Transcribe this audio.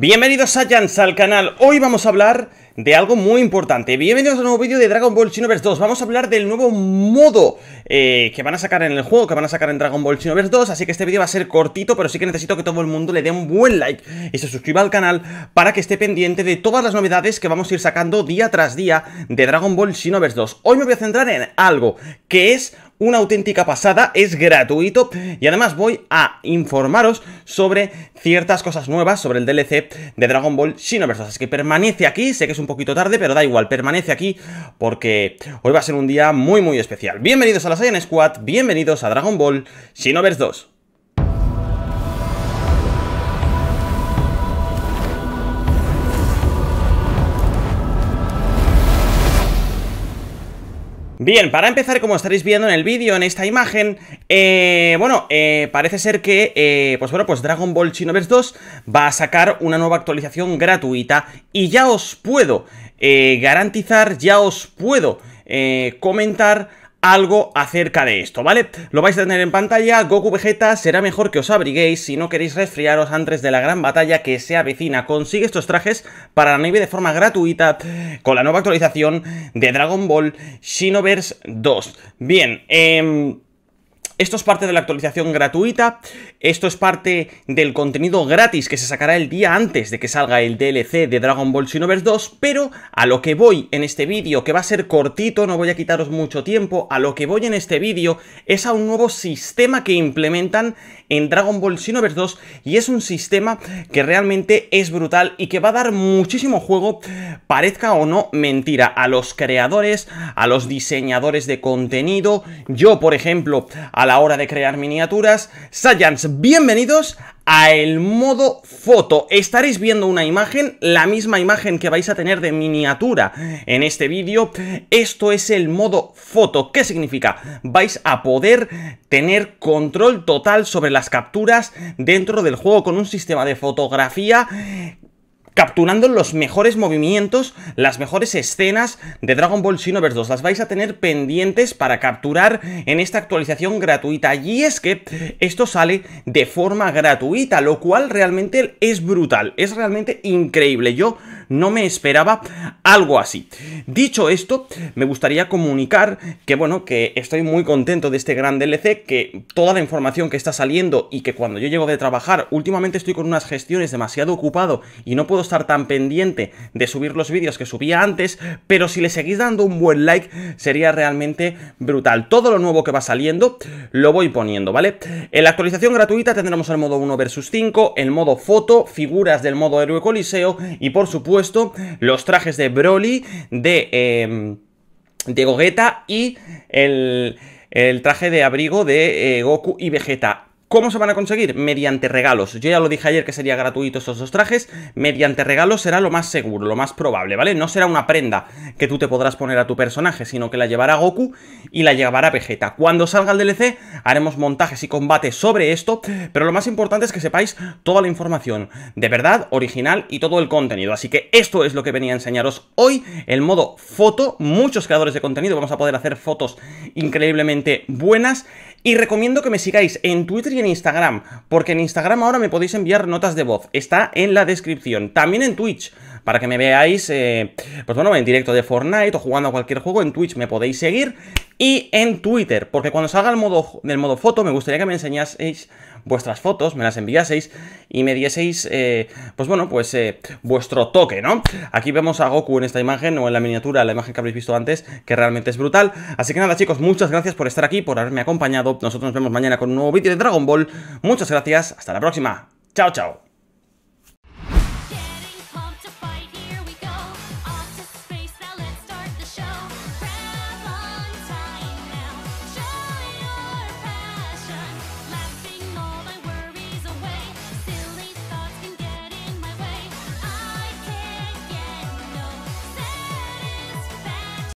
Bienvenidos a Jans al canal, hoy vamos a hablar de algo muy importante Bienvenidos a un nuevo vídeo de Dragon Ball Xenoverse 2 Vamos a hablar del nuevo modo eh, que van a sacar en el juego, que van a sacar en Dragon Ball Xenoverse 2 Así que este vídeo va a ser cortito, pero sí que necesito que todo el mundo le dé un buen like Y se suscriba al canal para que esté pendiente de todas las novedades que vamos a ir sacando día tras día de Dragon Ball Xenoverse 2 Hoy me voy a centrar en algo que es una auténtica pasada, es gratuito y además voy a informaros sobre ciertas cosas nuevas sobre el DLC de Dragon Ball Xenoverse, así que permanece aquí, sé que es un poquito tarde, pero da igual, permanece aquí porque hoy va a ser un día muy muy especial. Bienvenidos a la Saiyan Squad, bienvenidos a Dragon Ball Xenoverse 2. Bien, para empezar, como estaréis viendo en el vídeo, en esta imagen, eh, bueno, eh, parece ser que, eh, pues bueno, pues Dragon Ball Xenoverse 2 va a sacar una nueva actualización gratuita y ya os puedo garantizar, ya os puedo comentar algo acerca de esto, ¿vale? Lo vais a tener en pantalla, Goku Vegeta será mejor que os abriguéis si no queréis resfriaros antes de la gran batalla que se avecina. Consigue estos trajes para la nieve de forma gratuita con la nueva actualización de Dragon Ball Xenoverse 2. Bien, eh... Esto es parte de la actualización gratuita, esto es parte del contenido gratis que se sacará el día antes de que salga el DLC de Dragon Ball Xenoverse 2, pero a lo que voy en este vídeo, que va a ser cortito, no voy a quitaros mucho tiempo, a lo que voy en este vídeo es a un nuevo sistema que implementan en Dragon Ball Xenoverse 2 y es un sistema que realmente es brutal y que va a dar muchísimo juego, parezca o no mentira, a los creadores, a los diseñadores de contenido, yo por ejemplo, a la hora de crear miniaturas. Saiyans, bienvenidos a el modo foto. Estaréis viendo una imagen, la misma imagen que vais a tener de miniatura en este vídeo. Esto es el modo foto. ¿Qué significa? Vais a poder tener control total sobre las capturas dentro del juego con un sistema de fotografía capturando los mejores movimientos, las mejores escenas de Dragon Ball Xenoverse 2. Las vais a tener pendientes para capturar en esta actualización gratuita. Y es que esto sale de forma gratuita, lo cual realmente es brutal, es realmente increíble. Yo no me esperaba algo así. Dicho esto, me gustaría comunicar que bueno, que estoy muy contento de este gran DLC, que toda la información que está saliendo y que cuando yo llego de trabajar, últimamente estoy con unas gestiones demasiado ocupado y no puedo estar tan pendiente de subir los vídeos que subía antes, pero si le seguís dando un buen like sería realmente brutal. Todo lo nuevo que va saliendo lo voy poniendo, ¿vale? En la actualización gratuita tendremos el modo 1 versus 5, el modo foto, figuras del modo héroe coliseo y por supuesto los trajes de Broly, de, em, de Gogeta y el, el traje de abrigo de eh, Goku y Vegeta. ¿Cómo se van a conseguir? Mediante regalos. Yo ya lo dije ayer que sería gratuito estos dos trajes. Mediante regalos será lo más seguro, lo más probable, ¿vale? No será una prenda que tú te podrás poner a tu personaje, sino que la llevará Goku y la llevará Vegeta. Cuando salga el DLC haremos montajes y combates sobre esto, pero lo más importante es que sepáis toda la información de verdad, original y todo el contenido. Así que esto es lo que venía a enseñaros hoy, el modo foto. Muchos creadores de contenido vamos a poder hacer fotos increíblemente buenas y recomiendo que me sigáis en Twitter y en Instagram, porque en Instagram ahora me podéis enviar notas de voz, está en la descripción, también en Twitch, para que me veáis, eh, pues bueno, en directo de Fortnite o jugando a cualquier juego, en Twitch me podéis seguir y en Twitter, porque cuando salga el modo, del modo foto me gustaría que me enseñaseis vuestras fotos, me las enviaseis y me dieseis, eh, pues bueno, pues eh, vuestro toque, ¿no? Aquí vemos a Goku en esta imagen o en la miniatura, la imagen que habéis visto antes, que realmente es brutal. Así que nada chicos, muchas gracias por estar aquí, por haberme acompañado. Nosotros nos vemos mañana con un nuevo vídeo de Dragon Ball. Muchas gracias, hasta la próxima. Chao, chao.